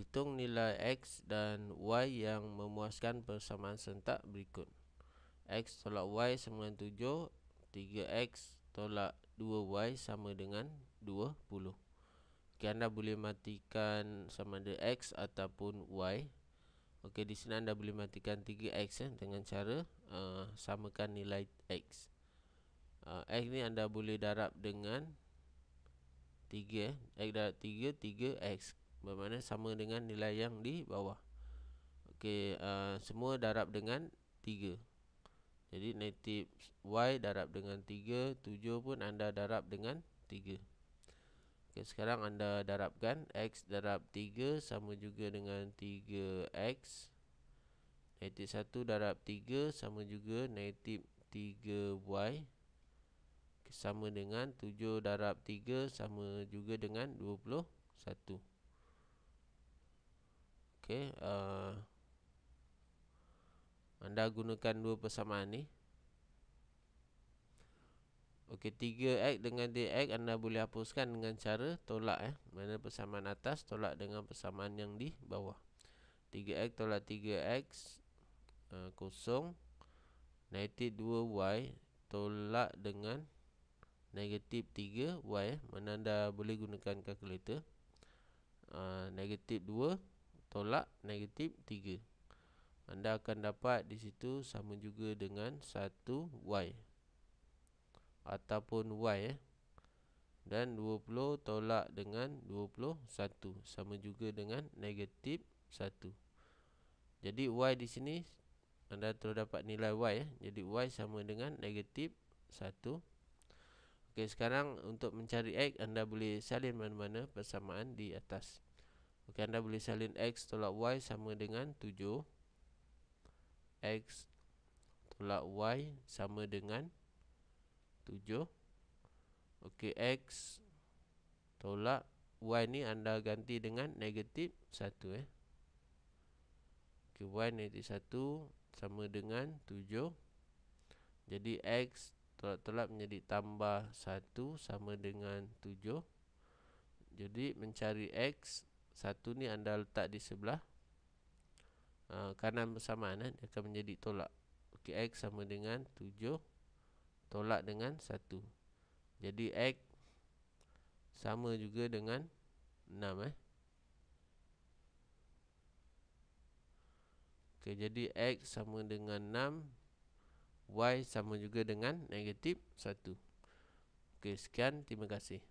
Hitung nilai X dan Y yang memuaskan persamaan sentak berikut X tolak Y sama dengan 7 3X tolak 2Y sama dengan 20 Ok, anda boleh matikan sama ada X ataupun Y Ok, di sini anda boleh matikan 3X eh, dengan cara uh, samakan nilai X uh, X ni anda boleh darab dengan 3 eh. X darab 3, 3X bermakna sama dengan nilai yang di bawah okey uh, semua darab dengan 3 jadi native y darab dengan 3 7 pun anda darab dengan 3 okey sekarang anda darabkan x darab 3 sama juga dengan 3x Native 1 darab 3 sama juga native 3y sama dengan 7 darab 3 sama juga dengan 21 okey uh, anda gunakan dua persamaan ni okey 3x dengan dx anda boleh hapuskan dengan cara tolak eh mana persamaan atas tolak dengan persamaan yang di bawah 3x tolak 3x uh, eh, kosong negatif 2y tolak dengan negatif 3y eh. mana anda boleh gunakan kalkulator uh, negatif tolak negatif 3 anda akan dapat di situ sama juga dengan 1y ataupun y eh. dan 20 tolak dengan 21 sama juga dengan negatif 1 jadi y di sini anda telah dapat nilai y eh. jadi y sama dengan negatif 1 Okay sekarang untuk mencari x anda boleh salin mana-mana persamaan di atas. Okey, anda boleh salin X tolak Y sama dengan 7. X tolak Y sama dengan 7. Okey, X tolak Y ni anda ganti dengan negatif 1 eh. Okey, Y negatif 1 sama dengan 7. Jadi, X tolak-tolak menjadi tambah 1 sama dengan 7. Jadi, mencari X satu ni anda letak di sebelah uh, kanan bersamaan eh, akan menjadi tolak okay, x sama dengan 7 tolak dengan 1 jadi x sama juga dengan 6 eh. okay, jadi x sama dengan 6 y sama juga dengan negatif 1 Okey, sekian, terima kasih